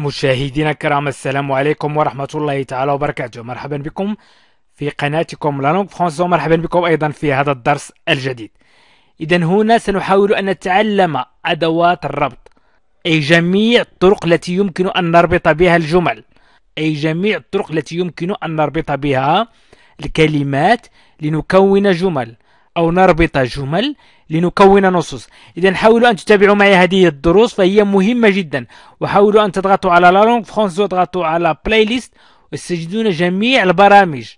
مشاهدينا الكرام السلام عليكم ورحمة الله تعالى وبركاته مرحبا بكم في قناتكم لانوك فرانس ومرحبا بكم أيضا في هذا الدرس الجديد إذا هنا سنحاول أن نتعلم أدوات الربط أي جميع الطرق التي يمكن أن نربط بها الجمل أي جميع الطرق التي يمكن أن نربط بها الكلمات لنكون جمل أو نربط جمل لنكون نصوص إذا حاولوا أن تتابعوا معي هذه الدروس فهي مهمة جدا وحاولوا أن تضغطوا على لا لونغ فرونس وتضغطوا على بلاي ليست وستجدون جميع البرامج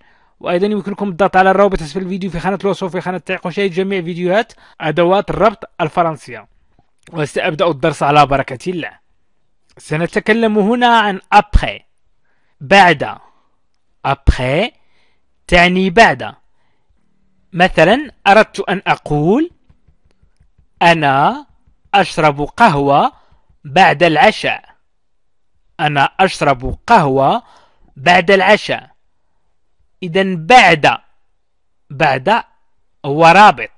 وايضا يمكنكم الضغط على الروابط اسفل الفيديو في خانه الوصف وفي خانه التعليق وشاهد جميع فيديوهات ادوات الربط الفرنسيه وسابدا الدرس على بركه الله سنتكلم هنا عن après بعد après تعني بعد مثلا أردت أن أقول أنا أشرب قهوة بعد العشاء أنا أشرب قهوة بعد العشاء إذا بعد بعد هو رابط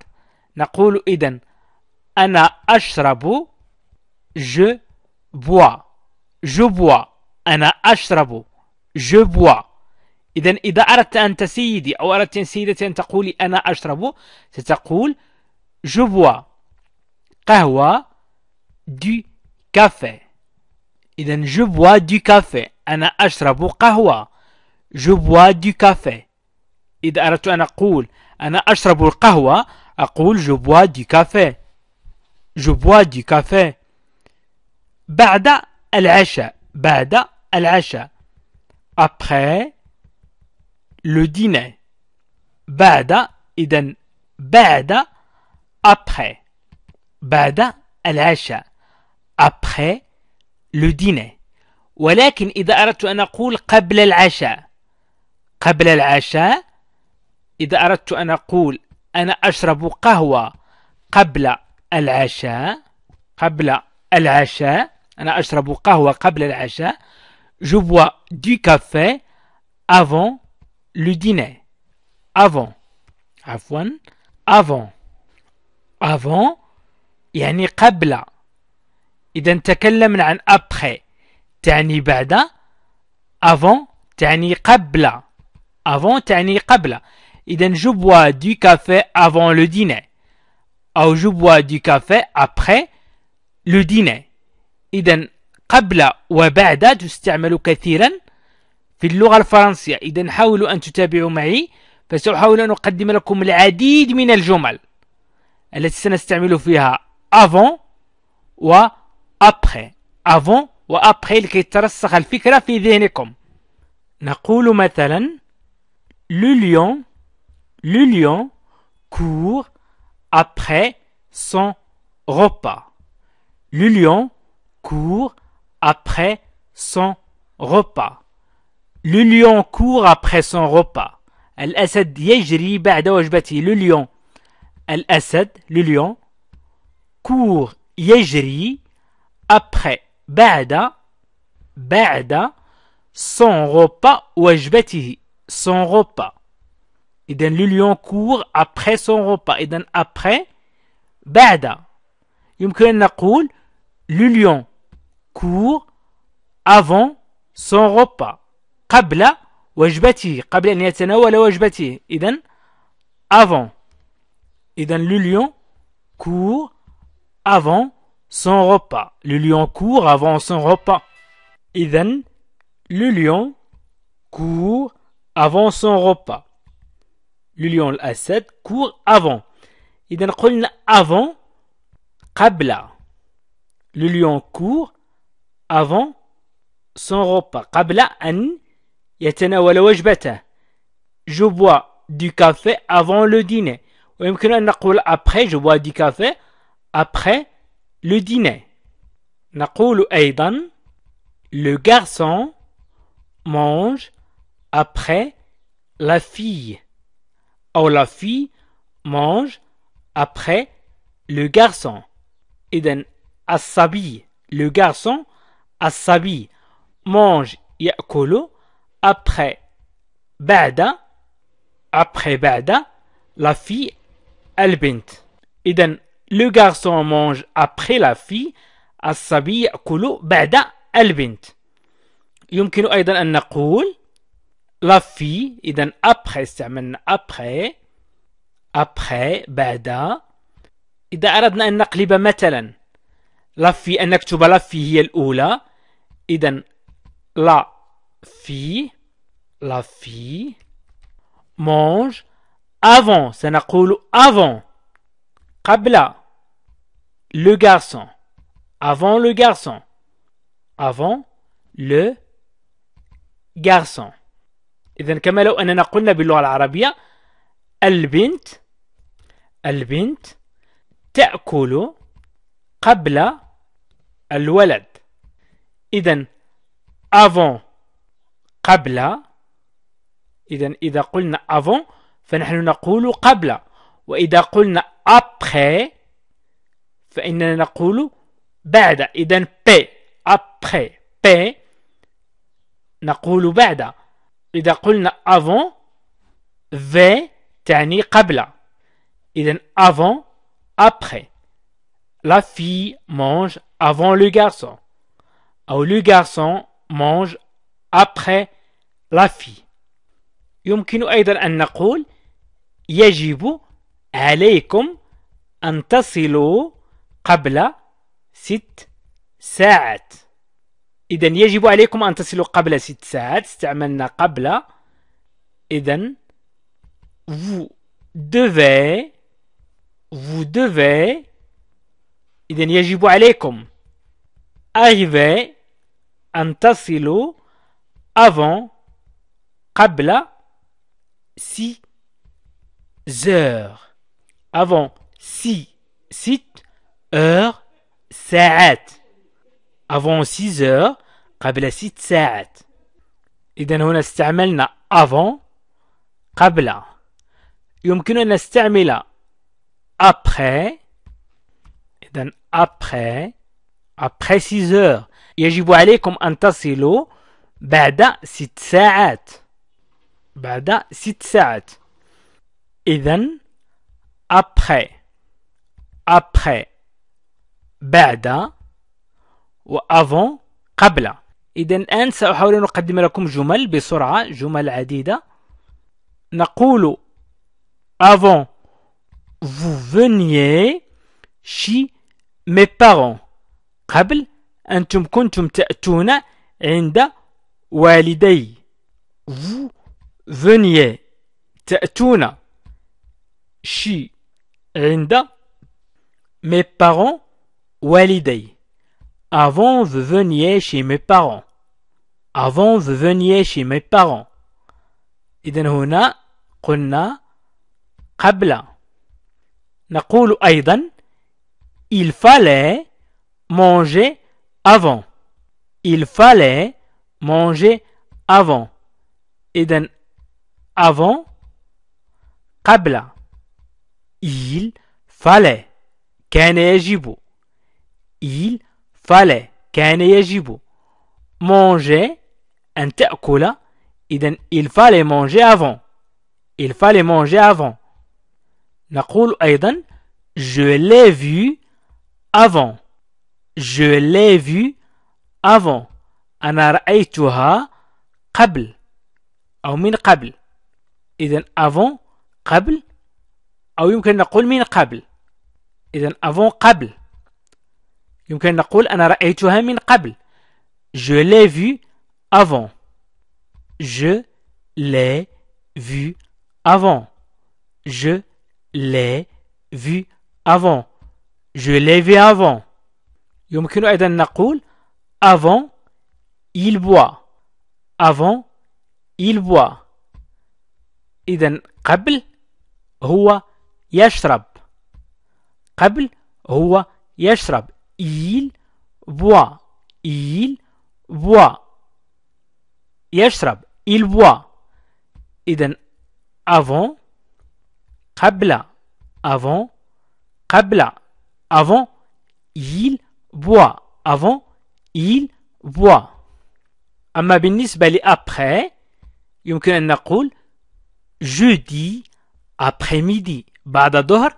نقول إذا أنا أشرب جو بوا جو بوا أنا أشرب جو بوا إذا إذا أردت أن تسيدي أو أردت سيدتي أن تقولي أنا أشرب ستقول جو قهوة دو كافي إذا جو دو كافي أنا أشرب قهوة جو دو كافي إذا أردت أن أقول أنا أشرب القهوة أقول جو دو كافي café دو كافي بعد العشاء بعد العشاء après le dîner. بعد إذا بعد après بعد العشاء après le dîner ولكن إذا أردت أن أقول قبل العشاء قبل العشاء إذا أردت أن أقول أنا أشرب قهوة قبل العشاء قبل العشاء أنا أشرب قهوة قبل العشاء je bois du café avant le dîner. Avant. avant, avant. Avant يعني قبل. إذا تكلمنا عن après تعني بعد. Avant تعني قبل. Avant تعني قبل. إذا je bois du café avant le dîner. أو je bois du café après le dîner. إذا قبل وبعد تستعمل كثيرا في اللغة الفرنسية إذا حاولوا أن تتابعوا معي فسأحاول أن أقدم لكم العديد من الجمل التي سنستعمل فيها avant و après avant و après لكي ترسخ الفكرة في ذهنكم نقول مثلا le lion le lion court après son repas le lion court après son repas le lion court après son repas. Al-Asad yajri ba'da wajbati. Le lion. asad le lion, court yajri après ba'da, ba'da, son repas wajbatihi. Son repas. Et donc le lion court après son repas. Et donc après ba'da. يمكن أن نقول le lion court avant son repas. قبل وجبته قبل أن يتناول وجبته avant إذا le lion court avant son repas le lion court avant son repas إذا le lion court avant son repas le lion الأسد court avant إذا قلنا avant قبل le lion court avant son repas قبل أن je bois du café avant le dîner. Après, je bois du café après le dîner. Le garçon mange après la fille. Ou la fille mange après le garçon. Et le garçon après mange yacolo après بعد après بعد la fille البنت إذا le garçon mange après la fille الصبي يأكل بعد البنت يمكن أيضا أن نقول la fille إذا après استعملنا après après بعد إذا أردنا أن نقلب مثلا la fille أن نكتب la fille هي الأولى إذا la fille, la fille, mange avant, سنقول avant, Kabla le garçon, avant le garçon, avant le garçon. كما لو قلنا La البنت البنت تأكل قبل الولد. avant قبل قلنا avant فنحن نقول قبل وإذا قلنا après فإننا نقول بعد p après p نقول بعد avon avant v تعني قبل avant après la fille mange avant le garçon ou le garçon mange après la في يمكن أيضا أن نقول يجب عليكم أن تصلوا قبل ست ساعات إذا يجب عليكم أن تصلوا قبل ست ساعات استعملنا قبل vous devez vous devez إذا يجب عليكم arriver أن تصلوا avant Qabla, six heures. Avant, six site, heures, ساعات. Avant six heures, قبل et ساعات. on a استعملنا avant, قبل. يمكن أن نستعمل après. إذا après, après six heures. يجب عليكم comme تصلوا بعد 6 ساعات. بعد ست ساعات إذا ابخي ابخي بعد وافون قبل إذا الآن سأحاول أن أقدم لكم جمل بسرعة جمل عديدة نقول افون vous veniez chez mes parents قبل أنتم كنتم تأتون عند والدي vous Veniez, ta'touna, chi, rinda, mes parents, walidei. Avant, vous veniez chez mes parents. Avant, vous veniez chez mes parents. إذا هنا قلنا قبل نقول أيضا il fallait manger avant il fallait manger avant إذا avant Quabla, il fallait كان il fallait كان manger أن تأكل il fallait manger avant il fallait manger avant نقول أيضا je l'ai vu avant je l'ai vu avant أنا رأيتها قبل أو من قبل إذا أفون قبل أو يمكن نقول من قبل إذا أفون قبل يمكن نقول أنا رأيتها من قبل Je l'ai vu avant. Je l'ai vu avant. Je l'ai vu avant. Je l'ai vu avant. يمكن أيضا نقول avant il boit. Avant il boit. إذا قبل هو يشرب قبل هو يشرب il boit il boit يشرب il boit iden avant قبل avant قبل avant il boit avant il boit أما بالنسبة لأبخي يمكن jeudi après-midi بعد الظهر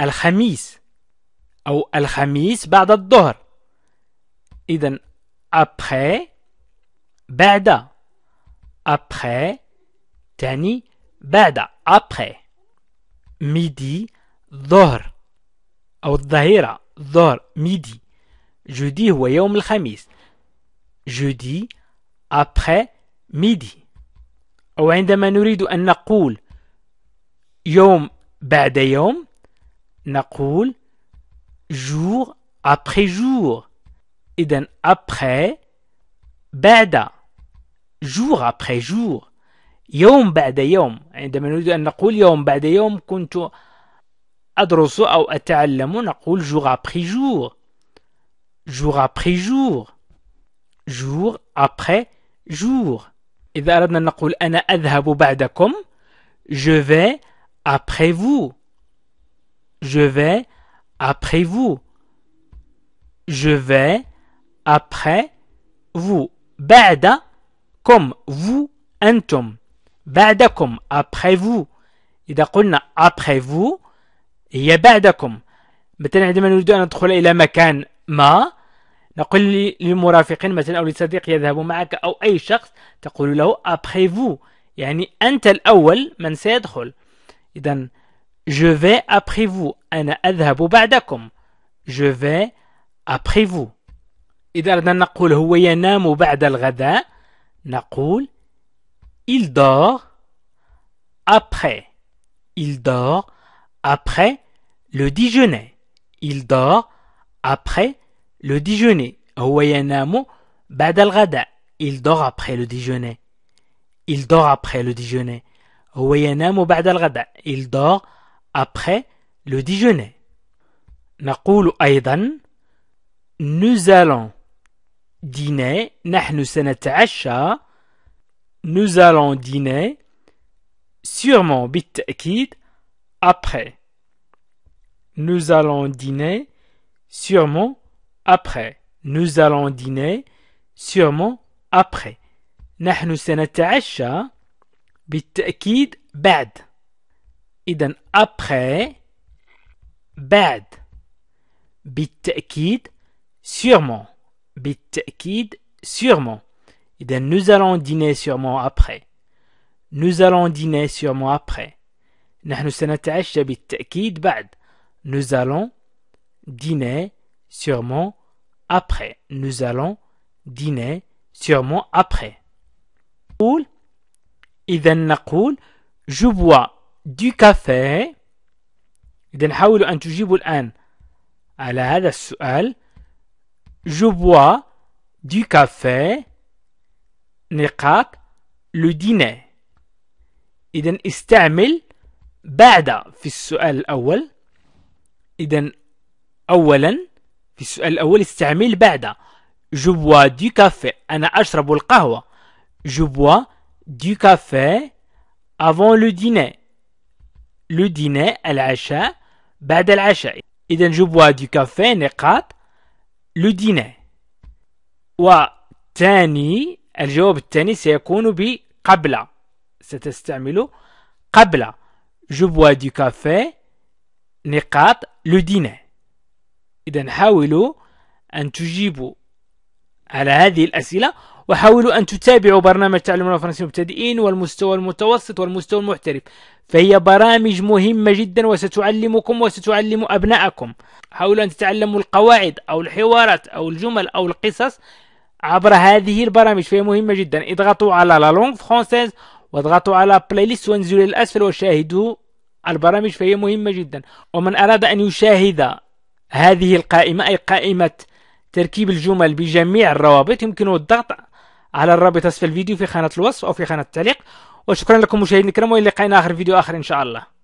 الخميس أو الخميس بعد الظهر إذا après بعد après تاني بعد après midi ظهر أو الظهيرة ظهر midi jeudi هو يوم الخميس jeudi après midi أو عندما نريد أن نقول يوم بعد يوم نقول jour après jour إذن après بعد jour après jour يوم بعد يوم عندما نريد أن نقول يوم بعد يوم كنت أدرس أو أتعلم نقول jour après jour jour après jour jour après jour إذا أردنا نقول بعدكم je vais après vous je vais après vous je vais après vous com comme vous أنتم بعدكم après vous إذا قلنا après vous هي بعدكم عندما نريد أن ندخل إلى مكان ما نقول للمرافقين مثلا او لصديق يذهب معك vous يعني من سيدخل je vais après vous بعدكم je vais après vous نقول هو ينام بعد الغداء il dort après il dort après le déjeuner il dort après le déjeuner. Il dort après le déjeuner. Il dort après le déjeuner. Il dort après le déjeuner. Nous allons dîner. Nous allons dîner. Sûrement, بالتأكيد, après. Nous allons dîner. Sûrement, après. Nous allons dîner, sûrement après. نحن سنتعشى بالتأكيد بعد. إذا après بعد. بالتأكيد sûrement. بالتأكيد sûrement. إذا nous allons dîner sûrement après. Nous allons dîner sûrement après. نحن سنتعشى بالتأكيد بعد. Nous allons dîner sûrement après nous allons dîner. sûrement après. oule. et n'a la je bois du café. et d'en haoule antujiwul an. alaada sual. je bois du café. n'er le dîner. et d'en estermil. bada fissa el awel. et d'en في السؤال الأول استعمل بعد Je bois du café Je bois du café avant le dîner Le dîner العشاء بعد العشاء إذا je bois du café le dîner والثاني الجواب الثاني سيكون بقبل ستستعمل je bois du café le dîner إذا حاولوا أن تجيبوا على هذه الأسئلة وحاولوا أن تتابعوا برنامج تعلم الفرنسية المبتدئين والمستوى المتوسط والمستوى المحترف فهي برامج مهمة جدا وستعلمكم وستعلم أبنائكم حاولوا أن تتعلموا القواعد أو الحوارات أو الجمل أو القصص عبر هذه البرامج فهي مهمة جدا اضغطوا على لا لونغ فرونسيز واضغطوا على بلاي ليست وانزلوا للأسفل وشاهدوا البرامج فهي مهمة جدا ومن أراد أن يشاهد هذه القائمة أي قائمة تركيب الجمل بجميع الروابط يمكنه الضغط على الرابط أسفل الفيديو في خانة الوصف أو في خانة التعليق وشكرا لكم مشاهدينا الكرام وإلى لقائنا آخر فيديو آخر إن شاء الله